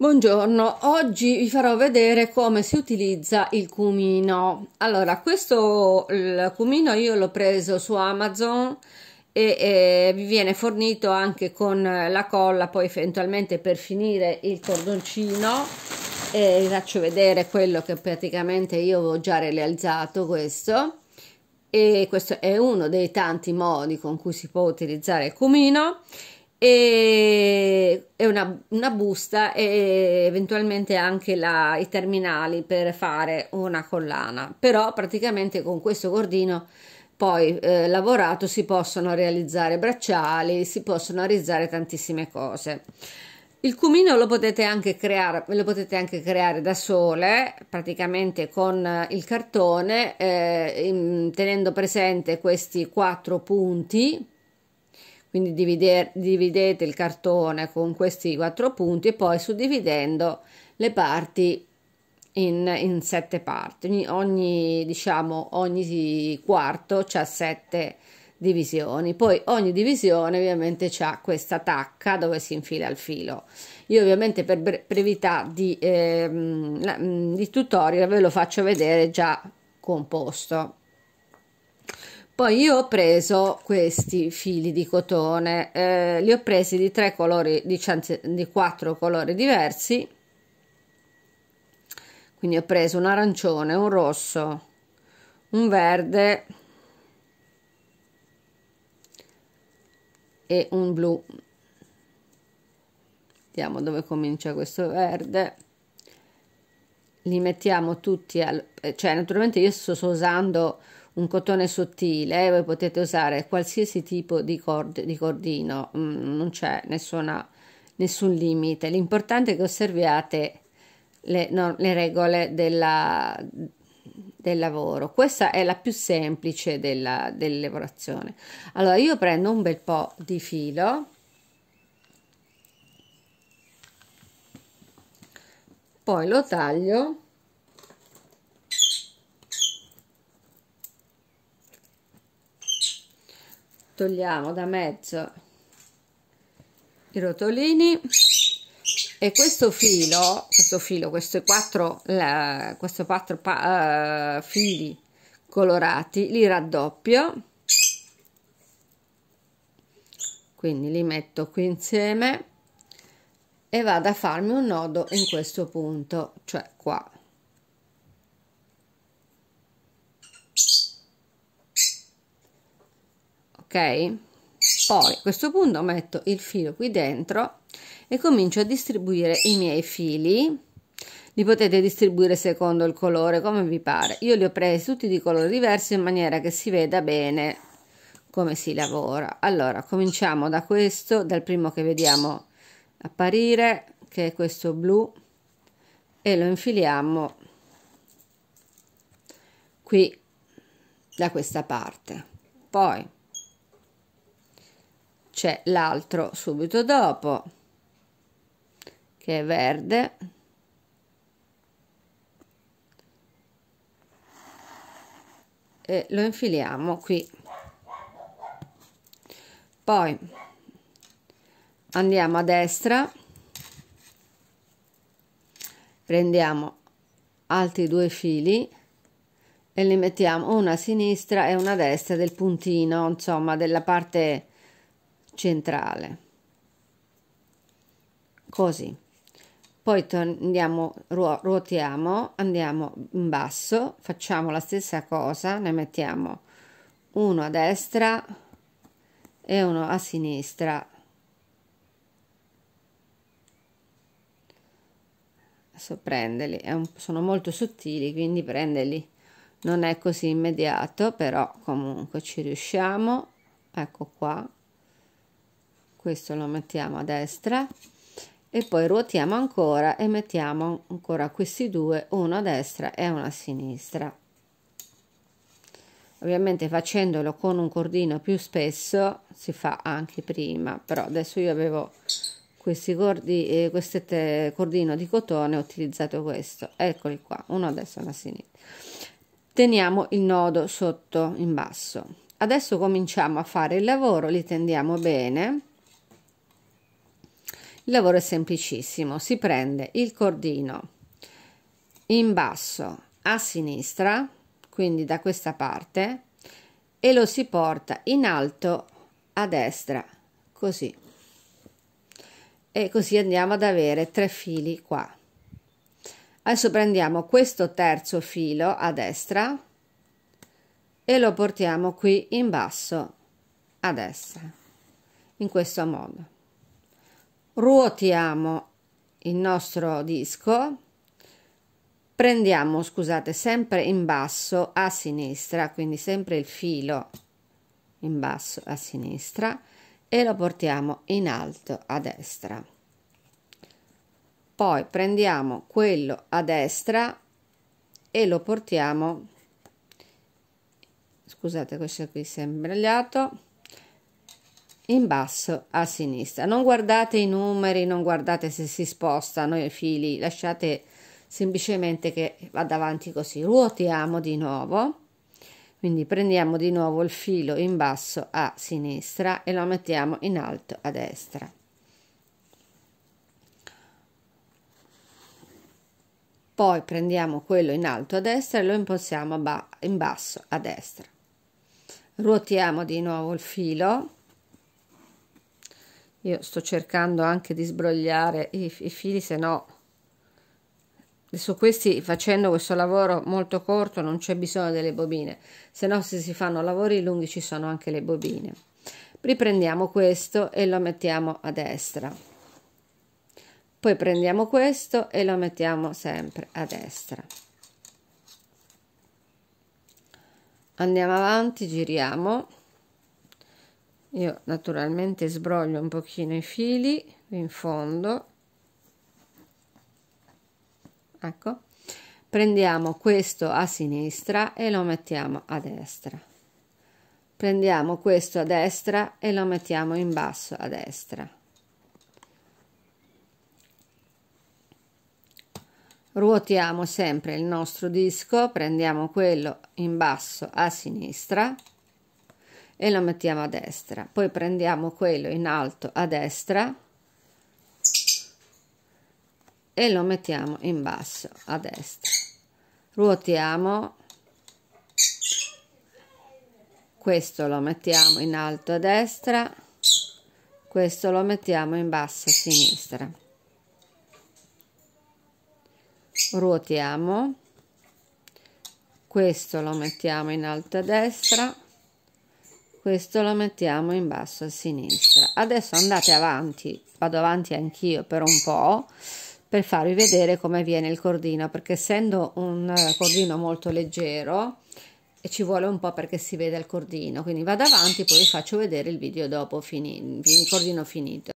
Buongiorno, oggi vi farò vedere come si utilizza il cumino. Allora, questo cumino io l'ho preso su Amazon e, vi viene fornito anche con la colla, poi eventualmente per finire il cordoncino e vi faccio vedere quello che praticamente io ho già realizzato questo e questo è uno dei tanti modi con cui si può utilizzare il cumino e, una, una, busta e eventualmente anche la, i terminali per fare una collana però praticamente con questo cordino poi eh, lavorato si possono realizzare bracciali si possono realizzare tantissime cose il cumino lo potete anche creare, lo potete anche creare da sole, praticamente con il cartone, eh, in, tenendo presente questi quattro punti quindi divide, dividete il cartone con questi quattro punti e poi suddividendo le parti in, in sette parti ogni, ogni, diciamo ogni quarto c'è sette divisioni poi ogni divisione ovviamente ha questa tacca dove si infila il filo io ovviamente per brevità di, eh, di tutorial ve lo faccio vedere già composto poi io ho preso questi fili di cotone, eh, li ho presi di tre colori, diciamo di quattro colori diversi. Quindi ho preso un arancione, un rosso, un verde e un blu. Vediamo dove comincia questo verde. Li mettiamo tutti al... Eh, cioè naturalmente io sto usando un cotone sottile, eh, voi potete usare qualsiasi tipo di, cord di cordino, mm, non c'è nessuna, nessun limite. L'importante è che osserviate le, no, le regole della, del lavoro. Questa è la più semplice della, dell'elaborazione. Allora io prendo un bel po' di filo. Poi lo taglio togliamo da mezzo i rotolini e questo filo questo filo questi quattro, la, questi quattro pa, uh, fili colorati li raddoppio quindi li metto qui insieme e vado a farmi un nodo in questo punto cioè qua ok poi a questo punto metto il filo qui dentro e comincio a distribuire i miei fili li potete distribuire secondo il colore come vi pare io li ho presi tutti di colore diverso in maniera che si veda bene come si lavora allora cominciamo da questo dal primo che vediamo apparire che è questo blu e lo infiliamo qui da questa parte poi c'è l'altro subito dopo che è verde e lo infiliamo qui poi andiamo a destra prendiamo altri due fili e li mettiamo una a sinistra e una a destra del puntino insomma della parte centrale così poi andiamo, ruotiamo andiamo in basso facciamo la stessa cosa ne mettiamo uno a destra e uno a sinistra adesso prendeli sono molto sottili quindi prendeli non è così immediato però comunque ci riusciamo ecco qua questo lo mettiamo a destra e poi ruotiamo ancora e mettiamo ancora questi due uno a destra e uno a sinistra ovviamente facendolo con un cordino più spesso si fa anche prima però adesso io avevo questi cordi eh, queste te, cordino di cotone ho utilizzato questo eccoli qua uno adesso destra e sinistra teniamo il nodo sotto in basso adesso cominciamo a fare il lavoro li tendiamo bene il lavoro è semplicissimo, si prende il cordino in basso a sinistra, quindi da questa parte, e lo si porta in alto a destra, così. E così andiamo ad avere tre fili qua. Adesso prendiamo questo terzo filo a destra e lo portiamo qui in basso a destra, in questo modo ruotiamo il nostro disco prendiamo scusate sempre in basso a sinistra quindi sempre il filo in basso a sinistra e lo portiamo in alto a destra poi prendiamo quello a destra e lo portiamo scusate questo qui si è sbagliato in basso a sinistra. Non guardate i numeri, non guardate se si spostano i fili, lasciate semplicemente che vada avanti così. Ruotiamo di nuovo, quindi prendiamo di nuovo il filo in basso a sinistra e lo mettiamo in alto a destra. Poi prendiamo quello in alto a destra e lo impostiamo in basso a destra. Ruotiamo di nuovo il filo io sto cercando anche di sbrogliare i, i fili, se no su questi facendo questo lavoro molto corto non c'è bisogno delle bobine, se no se si fanno lavori lunghi ci sono anche le bobine. Riprendiamo questo e lo mettiamo a destra. Poi prendiamo questo e lo mettiamo sempre a destra. Andiamo avanti, giriamo io naturalmente sbroglio un pochino i fili in fondo ecco prendiamo questo a sinistra e lo mettiamo a destra prendiamo questo a destra e lo mettiamo in basso a destra ruotiamo sempre il nostro disco prendiamo quello in basso a sinistra e lo mettiamo a destra poi prendiamo quello in alto a destra e lo mettiamo in basso a destra ruotiamo questo lo mettiamo in alto a destra questo lo mettiamo in basso a sinistra ruotiamo questo lo mettiamo in alto a destra questo lo mettiamo in basso a sinistra adesso andate avanti vado avanti anch'io per un po per farvi vedere come viene il cordino perché essendo un eh, cordino molto leggero e ci vuole un po' perché si veda il cordino quindi vado avanti poi vi faccio vedere il video dopo il cordino finito